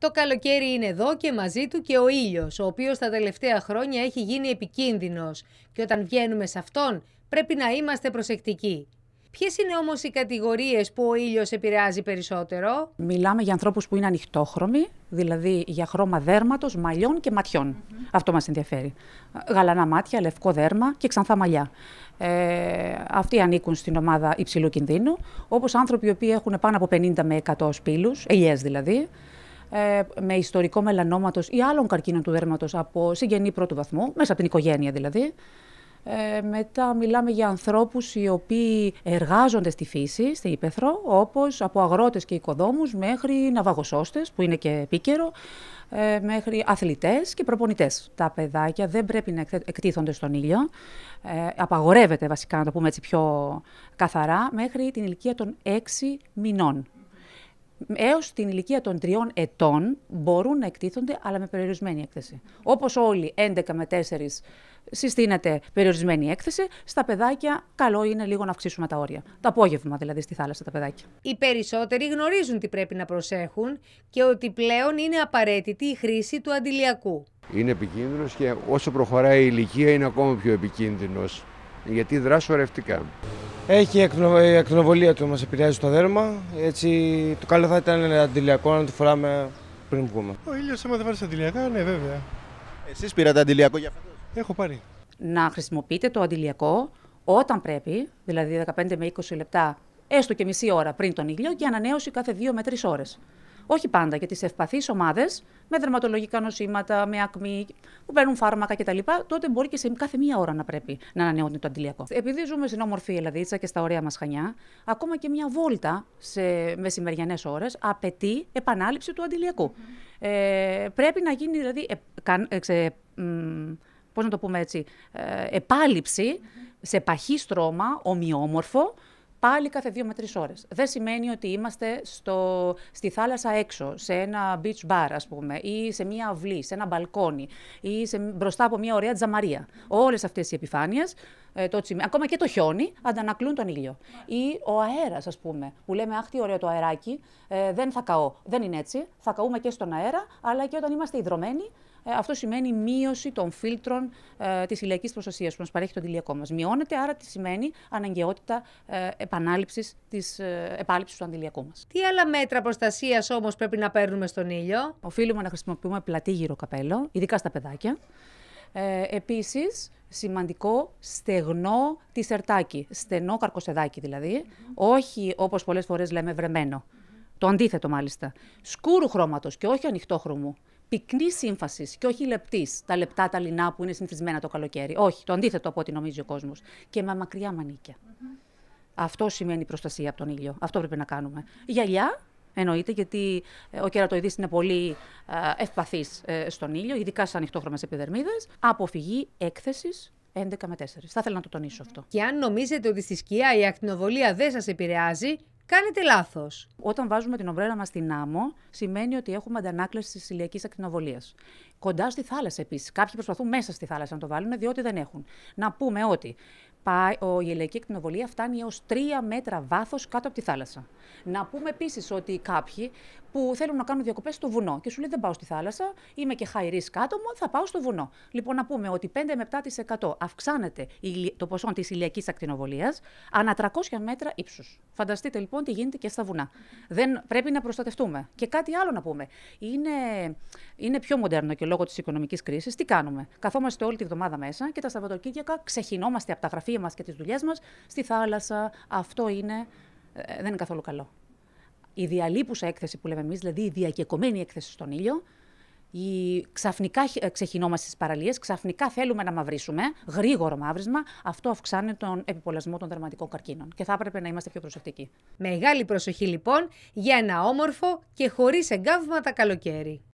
Το καλοκαίρι είναι εδώ και μαζί του και ο ήλιος, ο οποίος τα τελευταία χρόνια έχει γίνει επικίνδυνος και όταν βγαίνουμε σε αυτόν πρέπει να είμαστε προσεκτικοί. Ποιες είναι όμως οι κατηγορίες που ο ήλιος επηρεάζει περισσότερο? Μιλάμε για ανθρώπους που είναι ανοιχτόχρωμοι, δηλαδή για χρώμα δέρματος, μαλλιών και ματιων Αυτό μας ενδιαφέρει. Γαλανά μάτια, λευκό δέρμα και ξανθά μαλλιά. Ε, αυτοί ανήκουν στην ομάδα υψηλού κινδύνου, όπως άνθρωποι οι οποίοι έχουν πάνω από 50 με 100 σπήλους, ελιές δηλαδή, ε, με ιστορικό μελανόματος ή άλλων καρκίνων του δέρματος από συγγενή πρώτου βαθμού, μέσα από την οικογένεια δηλαδή. Ε, μετά μιλάμε για ανθρώπους οι οποίοι εργάζονται στη φύση, στην υπεθρό, όπως από αγρότες και οικοδόμους μέχρι ναυαγοσώστες, που είναι και επίκαιρο, ε, μέχρι αθλητές και προπονητές. Τα παιδάκια δεν πρέπει να εκτίθονται στον ήλιο. Ε, απαγορεύεται βασικά, να το πούμε έτσι πιο καθαρά, μέχρι την ηλικία των 6 μηνών έως την ηλικία των τριών ετών μπορούν να εκτίθονται, αλλά με περιορισμένη έκθεση. Όπως όλοι 11 με 4 συστήνεται περιορισμένη έκθεση, στα παιδάκια καλό είναι λίγο να αυξήσουμε τα όρια. Το απόγευμα δηλαδή στη θάλασσα τα παιδάκια. Οι περισσότεροι γνωρίζουν τι πρέπει να προσέχουν και ότι πλέον είναι απαραίτητη η χρήση του αντιλιακού. Είναι επικίνδυνος και όσο προχωράει η ηλικία είναι ακόμα πιο επικίνδυνος γιατί δράσω ορευτικά. Έχει η ακτινοβολία του μας επηρεάζει το δέρμα, έτσι το καλό θα ήταν αντιλιακό να το φοράμε πριν βγούμε. Ο ήλιος άμα δεν βάλεις αντιλιακά, ναι βέβαια. Εσείς πήρατε αντιλιακό για φέτος. Έχω πάρει. Να χρησιμοποιείτε το αντιλιακό όταν πρέπει, δηλαδή 15 με 20 λεπτά, έστω και μισή ώρα πριν τον ήλιο, για ανανέωση κάθε 2 με 3 ώρες. Όχι πάντα, γιατί σε ευπαθείς ομάδες, με δερματολογικά νοσήματα, με ακμή, που παίρνουν φάρμακα κτλ., τότε μπορεί και σε κάθε μία ώρα να πρέπει να ανανεώνει το αντιλιακό. Επειδή ζούμε στην όμορφη Ελλαδίτσα και στα ωραία μας χανιά, ακόμα και μια βόλτα σε μεσημεριανές ώρες απαιτεί επανάληψη του αντιλιακου Ε, πρέπει να γίνει δηλαδή. ε, ε να το πούμε έτσι, ε, σε παχύ στρώμα, ομοιόμορφο, πάλι κάθε δύο με τρεις ώρες. Δεν σημαίνει ότι είμαστε στο, στη θάλασσα έξω, σε ένα beach bar, ας πούμε, ή σε μια αυλή, σε ένα μπαλκόνι, ή σε, μπροστά από μια ωραία τζαμαρία. Όλες αυτές οι επιφάνειες, ε, ακόμα και το χιόνι, αντανακλούν τον ήλιο. Ή ο αέρας, ας πούμε, που λέμε Αχ, τι ωραίο το αεράκι, ε, δεν θα καώ. Δεν είναι έτσι. Θα καούμε και στον αέρα, αλλά και όταν είμαστε υδρωμένοι ε, αυτό σημαίνει μείωση των φίλτρων ε, της ηλιακής προστασίας που μας παρέχει το αντιλιακό μας. Μειώνεται, άρα τι σημαίνει αναγκαιότητα ε, επανάληψης της ε, επάληψη του αντιλιακού μας. Τι άλλα μέτρα προστασίας όμως πρέπει να παίρνουμε στον ήλιο. Οφείλουμε να χρησιμοποιούμε πλατή γύρω καπέλο, ειδικά στα παιδάκια. Ε, επίσης, σημαντικό τη σερτάκι, τισερτάκι, στενό καρκοσεδάκι οχι δηλαδή. όπως πολλές φορές φορές λέμε Το αντίθετο μάλιστα. Σκούρου χρώματος και όχι ανοιχτό χρώμου πυκνής σύμφασης και όχι λεπτής. Τα λεπτά, τα λινά που είναι συνηθισμένα το καλοκαίρι. Όχι, το αντίθετο από ό,τι νομίζει ο κόσμος. Και με μακριά Αυτό σημαίνει προστασία από τον ήλιο. Αυτό πρέπει να κάνουμε. Γυαλιά, εννοείται, γιατί ε, ο κερατοειδής είναι πολύ ε, ευπαθής ε, στον ήλιο, ειδικά στι ανοιχτόχρωμες επιδερμίδες. Αποφυγή έκθεσης 11 με 4. Θα ήθελα να το τονίσω αυτό. Και αν νομίζετε ότι στη σκιά η ακτινοβολία δεν σας επηρεάζει, κάνετε λάθος. Όταν βάζουμε την ομπρέλα μας στην άμμο, σημαίνει ότι έχουμε αντανάκλαση της ηλιακής ακτινοβολίας. Κοντά στη θάλασσα επίσης. Κάποιοι προσπαθούν μέσα στη θάλασσα να το βάλουν, διότι δεν έχουν. Να πούμε ότι πάει, ο, η ηλιακή ακτινοβολία φτάνει έως 3 μέτρα βάθος κάτω από τη θάλασσα. Να πούμε επίσης ότι κάποιοι που θέλουν να κάνουν διακοπές στο βουνό και σου λέει δεν πάω στη θάλασσα, είμαι και high κάτω μου, θα πάω στο βουνό. Λοιπόν, να πούμε ότι 5 με 7% αυξάνεται το ποσό της ηλιακής ακτινοβολίας ανά 300 μέτρα ύψους. Φανταστείτε λοιπόν τι γίνεται και στα βουνά. Δεν πρέπει να προστατευτούμε. Και κάτι άλλο να πούμε. Είναι, είναι πιο μοντέρνο και λόγω της οικονομικής κρίσης. Τι κάνουμε. Καθόμαστε όλη τη βδομάδα μέσα και τα Σαββατοκύριακα ξεχυνόμαστε από τα γραφεία μας και τις δουλειές μας στη θάλασσα. Αυτό είναι, ε, δεν είναι καθόλου καλό. Η διαλύπουσα έκθεση που λέμε εμείς, δηλαδή η διακεκομένη έκθεση στον ήλιο, η... Ξαφνικά ε, ξεχυνόμαστε στις παραλίες, ξαφνικά θέλουμε να μαυρίσουμε, γρήγορο μαύρισμα. Αυτό αυξάνει τον επιπολασμό των δερματικών καρκίνων. Και θα έπρεπε να είμαστε πιο προσεκτικοί. Μεγάλη προσοχή λοιπόν για ένα όμορφο και χωρίς εγκάβματα καλοκαίρι.